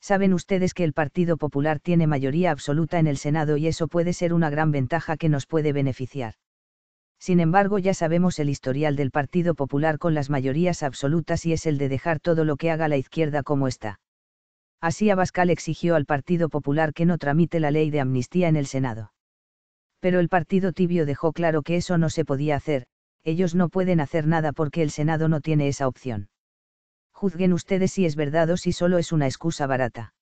Saben ustedes que el Partido Popular tiene mayoría absoluta en el Senado y eso puede ser una gran ventaja que nos puede beneficiar. Sin embargo, ya sabemos el historial del Partido Popular con las mayorías absolutas y es el de dejar todo lo que haga la izquierda como está. Así Abascal exigió al Partido Popular que no tramite la ley de amnistía en el Senado. Pero el Partido Tibio dejó claro que eso no se podía hacer, ellos no pueden hacer nada porque el Senado no tiene esa opción juzguen ustedes si es verdad o si solo es una excusa barata.